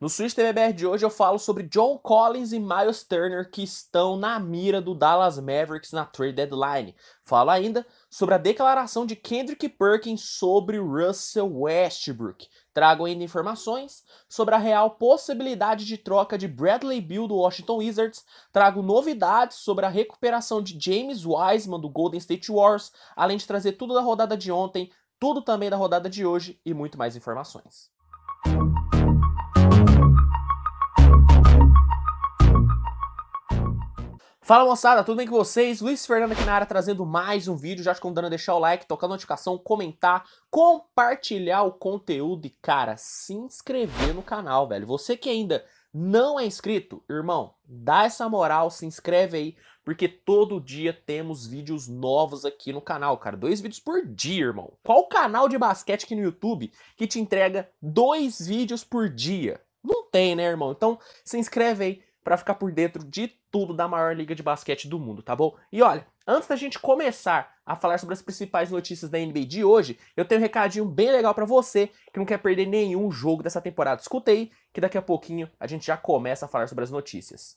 No Switch TBR de hoje eu falo sobre John Collins e Miles Turner que estão na mira do Dallas Mavericks na trade deadline. Falo ainda sobre a declaração de Kendrick Perkins sobre Russell Westbrook. Trago ainda informações sobre a real possibilidade de troca de Bradley Beal do Washington Wizards. Trago novidades sobre a recuperação de James Wiseman do Golden State Warriors, além de trazer tudo da rodada de ontem, tudo também da rodada de hoje e muito mais informações. Fala moçada, tudo bem com vocês? Luiz Fernando aqui na área trazendo mais um vídeo, já te convidando a deixar o like, tocar a notificação, comentar, compartilhar o conteúdo e, cara, se inscrever no canal, velho. Você que ainda não é inscrito, irmão, dá essa moral, se inscreve aí, porque todo dia temos vídeos novos aqui no canal, cara. Dois vídeos por dia, irmão. Qual canal de basquete aqui no YouTube que te entrega dois vídeos por dia? Não tem, né, irmão? Então se inscreve aí para ficar por dentro de tudo da maior liga de basquete do mundo, tá bom? E olha, antes da gente começar a falar sobre as principais notícias da NBA de hoje, eu tenho um recadinho bem legal para você que não quer perder nenhum jogo dessa temporada. Escuta aí que daqui a pouquinho a gente já começa a falar sobre as notícias.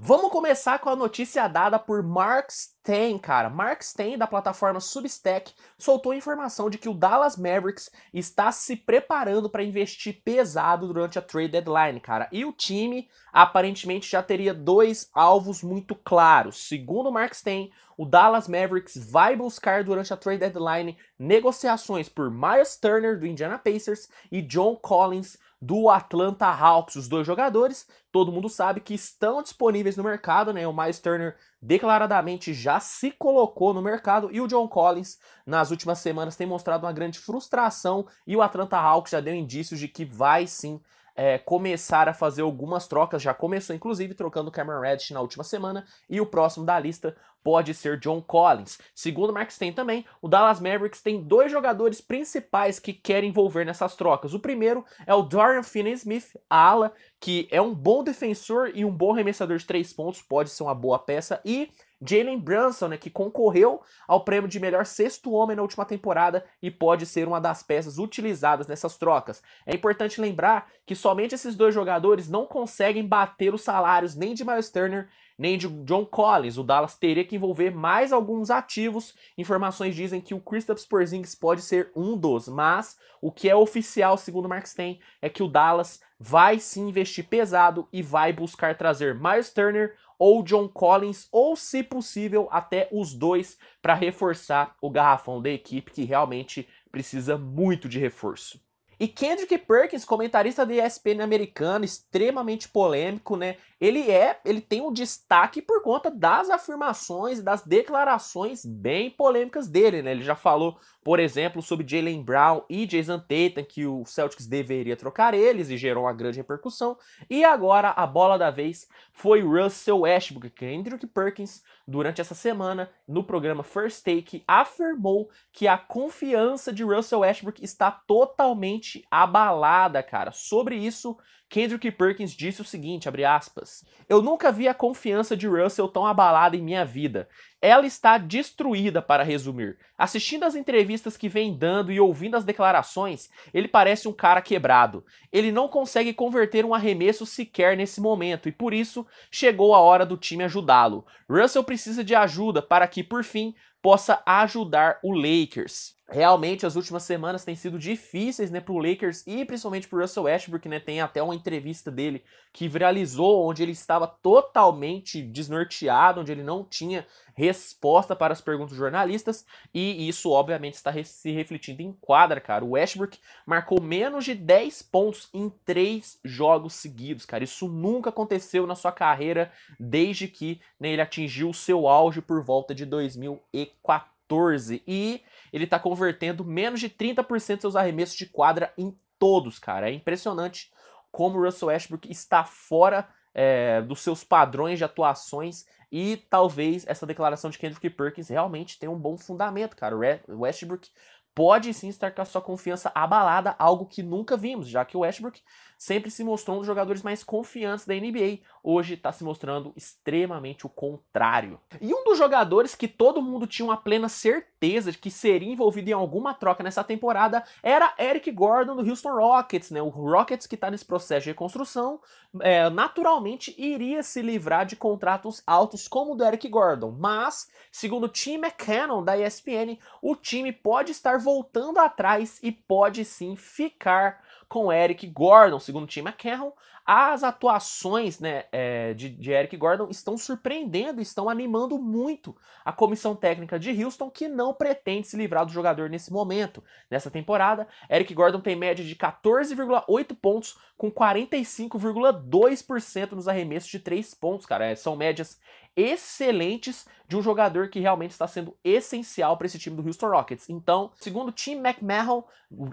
Vamos começar com a notícia dada por Mark Stein, cara. Mark Stein, da plataforma Substack, soltou informação de que o Dallas Mavericks está se preparando para investir pesado durante a trade deadline, cara. E o time aparentemente já teria dois alvos muito claros. Segundo Mark Stein, o Dallas Mavericks vai buscar durante a trade deadline negociações por Miles Turner do Indiana Pacers e John Collins do Atlanta Hawks. Os dois jogadores, todo mundo sabe que estão disponíveis no mercado, né? O Miles Turner declaradamente já se colocou no mercado e o John Collins nas últimas semanas tem mostrado uma grande frustração e o Atlanta Hawks já deu indícios de que vai sim é, começar a fazer algumas trocas. Já começou, inclusive, trocando Cameron Reddish na última semana. E o próximo da lista pode ser John Collins. Segundo Mark Stein também, o Dallas Mavericks tem dois jogadores principais que querem envolver nessas trocas. O primeiro é o Dorian Finney-Smith, a ala, que é um bom defensor e um bom arremessador de três pontos, pode ser uma boa peça. E Jalen Brunson, né, que concorreu ao prêmio de melhor sexto homem na última temporada e pode ser uma das peças utilizadas nessas trocas. É importante lembrar que somente esses dois jogadores não conseguem bater os salários nem de Miles Turner nem de John Collins. O Dallas teria que envolver mais alguns ativos. Informações dizem que o Kristaps Porzingis pode ser um dos, mas o que é oficial, segundo Mark Stein, é que o Dallas vai se investir pesado e vai buscar trazer Miles Turner, ou John Collins, ou se possível, até os dois para reforçar o garrafão da equipe que realmente precisa muito de reforço. E Kendrick Perkins, comentarista da ESPN americano, extremamente polêmico, né? Ele é, ele tem um destaque por conta das afirmações, e das declarações bem polêmicas dele, né? Ele já falou, por exemplo, sobre Jalen Brown e Jason Tatum que o Celtics deveria trocar eles e gerou uma grande repercussão. E agora a bola da vez foi Russell Westbrook, Kendrick Perkins, durante essa semana no programa First Take afirmou que a confiança de Russell Westbrook está totalmente totalmente abalada, cara. Sobre isso, Kendrick Perkins disse o seguinte, abre aspas: "Eu nunca vi a confiança de Russell tão abalada em minha vida. Ela está destruída, para resumir. Assistindo às entrevistas que vem dando e ouvindo as declarações, ele parece um cara quebrado. Ele não consegue converter um arremesso sequer nesse momento e por isso chegou a hora do time ajudá-lo. Russell precisa de ajuda para que, por fim, possa ajudar o Lakers realmente as últimas semanas têm sido difíceis, né, o Lakers e principalmente o Russell Westbrook, né, tem até uma entrevista dele que viralizou, onde ele estava totalmente desnorteado, onde ele não tinha resposta para as perguntas dos jornalistas, e isso obviamente está se refletindo em quadra, cara. O Westbrook marcou menos de 10 pontos em 3 jogos seguidos, cara. Isso nunca aconteceu na sua carreira desde que né, ele atingiu o seu auge por volta de 2014. E ele está convertendo menos de 30% dos seus arremessos de quadra em todos, cara. É impressionante como o Russell Westbrook está fora é, dos seus padrões de atuações e talvez essa declaração de Kendrick Perkins realmente tenha um bom fundamento, cara. O Westbrook pode sim estar com a sua confiança abalada, algo que nunca vimos, já que o Westbrook sempre se mostrou um dos jogadores mais confiantes da NBA. Hoje está se mostrando extremamente o contrário. E um dos jogadores que todo mundo tinha uma plena certeza de que seria envolvido em alguma troca nessa temporada era Eric Gordon do Houston Rockets, né? O Rockets que está nesse processo de reconstrução é, naturalmente iria se livrar de contratos altos como o do Eric Gordon, mas segundo Tim McCannon da ESPN, o time pode estar voltando atrás e pode sim ficar com Eric Gordon, segundo time McCarron, as atuações né, é, de, de Eric Gordon estão surpreendendo, estão animando muito a comissão técnica de Houston, que não pretende se livrar do jogador nesse momento. Nessa temporada, Eric Gordon tem média de 14,8 pontos, com 45,2% nos arremessos de 3 pontos, cara. É, são médias excelentes de um jogador que realmente está sendo essencial para esse time do Houston Rockets. Então, segundo o Tim McMahon,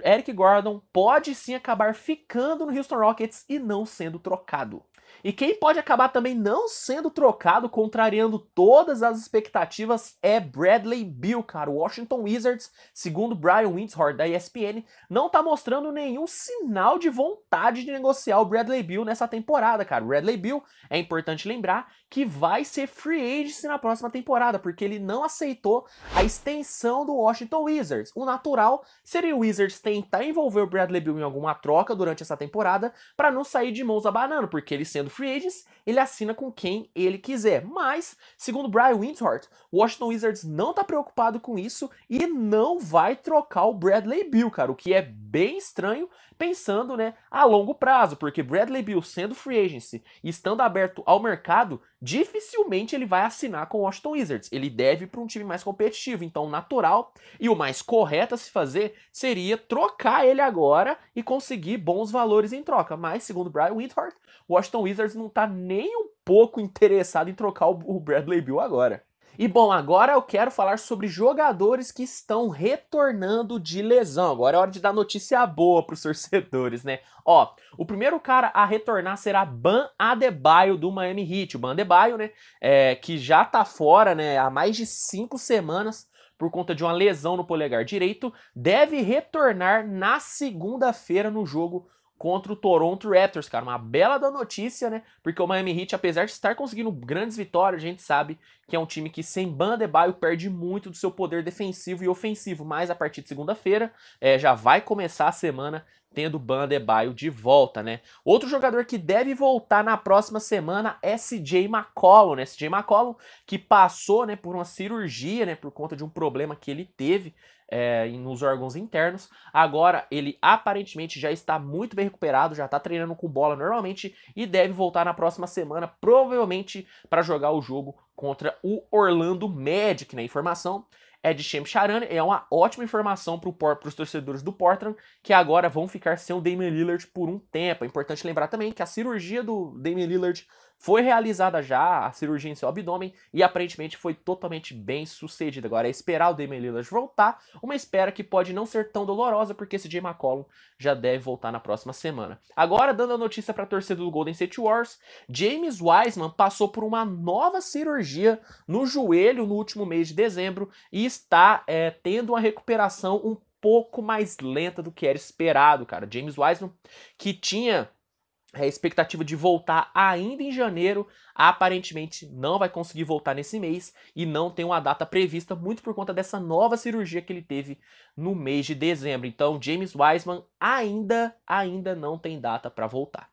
Eric Gordon pode sim acabar ficando no Houston Rockets e não sendo sendo trocado. E quem pode acabar também não sendo trocado, contrariando todas as expectativas, é Bradley Bill, cara. O Washington Wizards, segundo Brian Windshor da ESPN, não tá mostrando nenhum sinal de vontade de negociar o Bradley Bill nessa temporada, cara. Bradley Bill, é importante lembrar, que vai ser free agent na próxima temporada, porque ele não aceitou a extensão do Washington Wizards. O natural seria o Wizards tentar envolver o Bradley Beal em alguma troca durante essa temporada para não sair de mãos banana, porque ele sendo free agent ele assina com quem ele quiser. Mas, segundo Brian Windhorst, o Washington Wizards não está preocupado com isso e não vai trocar o Bradley Beal, cara, o que é bem estranho pensando, né, a longo prazo, porque Bradley Beal sendo free agency e estando aberto ao mercado dificilmente ele vai assinar com o Washington Wizards. Ele deve para um time mais competitivo. Então, natural e o mais correto a se fazer seria trocar ele agora e conseguir bons valores em troca. Mas, segundo Brian Windhorst, o Washington Wizards não está nem um pouco interessado em trocar o Bradley Bill agora. E bom, agora eu quero falar sobre jogadores que estão retornando de lesão. Agora é hora de dar notícia boa para os torcedores, né? Ó, o primeiro cara a retornar será Ban Adebayo do Miami Heat. O Ban Adebayo, né, é, que já tá fora, né, há mais de cinco semanas por conta de uma lesão no polegar direito, deve retornar na segunda-feira no jogo contra o Toronto Raptors, cara. Uma bela da notícia, né? Porque o Miami Heat, apesar de estar conseguindo grandes vitórias, a gente sabe que é um time que sem Bam é perde muito do seu poder defensivo e ofensivo. Mas a partir de segunda-feira é, já vai começar a semana tendo Bam é de volta, né? Outro jogador que deve voltar na próxima semana é CJ McCollum, né? CJ McCollum que passou, né, por uma cirurgia, né, por conta de um problema que ele teve é, nos órgãos internos. Agora ele aparentemente já está muito bem recuperado, já está treinando com bola normalmente e deve voltar na próxima semana, provavelmente para jogar o jogo contra o Orlando Magic. Na né? informação é de Shem Charan, é uma ótima informação para os torcedores do Portland, que agora vão ficar sem o Damian Lillard por um tempo. É importante lembrar também que a cirurgia do Damian Lillard foi realizada já a cirurgia em seu abdômen e aparentemente foi totalmente bem sucedida. Agora é esperar o Damian Lillard voltar, uma espera que pode não ser tão dolorosa, porque esse Jay McCollum já deve voltar na próxima semana. Agora, dando a notícia para a torcida do Golden State Warriors, James Wiseman passou por uma nova cirurgia no joelho no último mês de dezembro e está é, tendo uma recuperação um pouco mais lenta do que era esperado, cara. James Wiseman, que tinha é a expectativa de voltar ainda em janeiro, aparentemente não vai conseguir voltar nesse mês e não tem uma data prevista, muito por conta dessa nova cirurgia que ele teve no mês de dezembro. Então, James Wiseman ainda, ainda não tem data para voltar.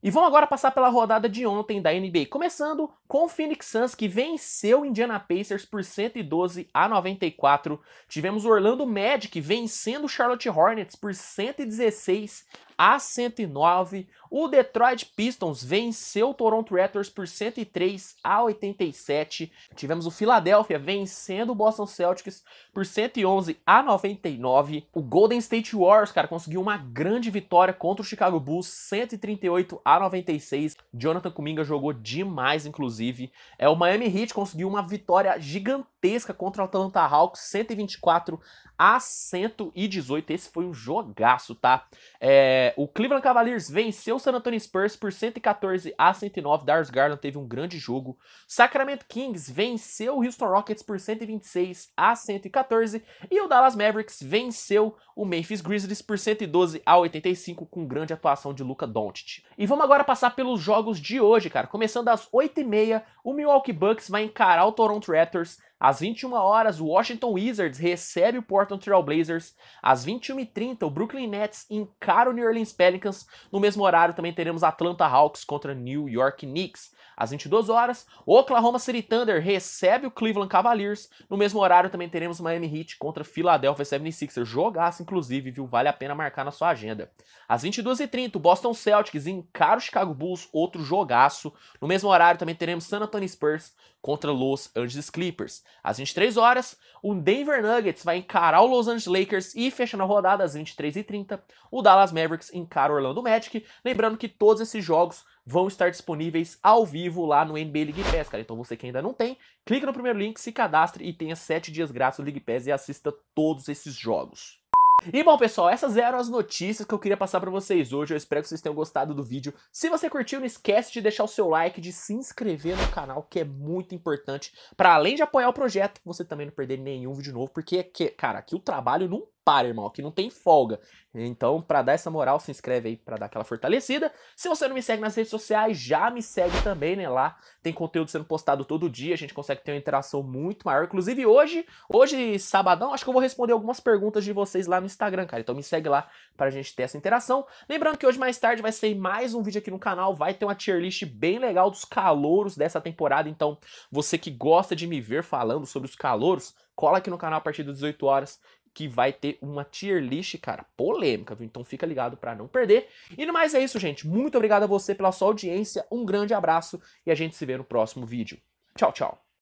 E vamos agora passar pela rodada de ontem da NBA, começando com o Phoenix Suns que venceu o Indiana Pacers por 112 a 94. Tivemos o Orlando Magic vencendo o Charlotte Hornets por 116 a 109. O Detroit Pistons venceu o Toronto Raptors por 103 a 87. Tivemos o Philadelphia vencendo o Boston Celtics por 111 a 99. O Golden State Warriors, cara, conseguiu uma grande vitória contra o Chicago Bulls, 138 a 96. Jonathan Kuminga jogou demais, inclusive. É o Miami Heat conseguiu uma vitória gigantesca gigantesca contra o Atlanta Hawks, 124 a 118. Esse foi um jogaço, tá? É, o Cleveland Cavaliers venceu o San Antonio Spurs por 114 a 109. Darius Garland teve um grande jogo. Sacramento Kings venceu o Houston Rockets por 126 a 114 e o Dallas Mavericks venceu o Memphis Grizzlies por 112 a 85 com grande atuação de Luca Doncic. E vamos agora passar pelos jogos de hoje, cara. Começando às 8h30, o Milwaukee Bucks vai encarar o Toronto Raptors às 21 horas, o Washington Wizards recebe o Portland Trail Blazers. Às 21h30, o Brooklyn Nets encara o New Orleans Pelicans. No mesmo horário, também teremos Atlanta Hawks contra New York Knicks. Às 22 horas, Oklahoma City Thunder recebe o Cleveland Cavaliers. No mesmo horário, também teremos Miami Heat contra Philadelphia 76ers. Jogaço, inclusive, viu? Vale a pena marcar na sua agenda. Às 22h30, o Boston Celtics encara o Chicago Bulls. Outro jogaço. No mesmo horário, também teremos San Antonio Spurs contra Los Angeles Clippers. Às 23 horas, o Denver Nuggets vai encarar o Los Angeles Lakers e fechando a rodada às 23h30, o Dallas Mavericks encara o Orlando Magic. Lembrando que todos esses jogos vão estar disponíveis ao vivo lá no NBA League Pass, cara. Então você que ainda não tem, clica no primeiro link, se cadastre e tenha 7 dias grátis no League Pass e assista todos esses jogos. E bom, pessoal, essas eram as notícias que eu queria passar para vocês hoje. Eu espero que vocês tenham gostado do vídeo. Se você curtiu, não esquece de deixar o seu like, de se inscrever no canal, que é muito importante para além de apoiar o projeto, você também não perder nenhum vídeo novo, porque cara, aqui o trabalho não para, irmão, que não tem folga. Então, para dar essa moral, se inscreve aí para dar aquela fortalecida. Se você não me segue nas redes sociais, já me segue também, né? Lá tem conteúdo sendo postado todo dia, a gente consegue ter uma interação muito maior. Inclusive hoje, hoje, sabadão, acho que eu vou responder algumas perguntas de vocês lá no Instagram, cara. Então me segue lá para a gente ter essa interação. Lembrando que hoje mais tarde vai ser mais um vídeo aqui no canal, vai ter uma tier list bem legal dos calouros dessa temporada. Então, você que gosta de me ver falando sobre os calouros, cola aqui no canal a partir das 18 horas que vai ter uma tier list, cara, polêmica, viu? Então fica ligado para não perder. E no mais é isso, gente. Muito obrigado a você pela sua audiência, um grande abraço e a gente se vê no próximo vídeo. Tchau, tchau.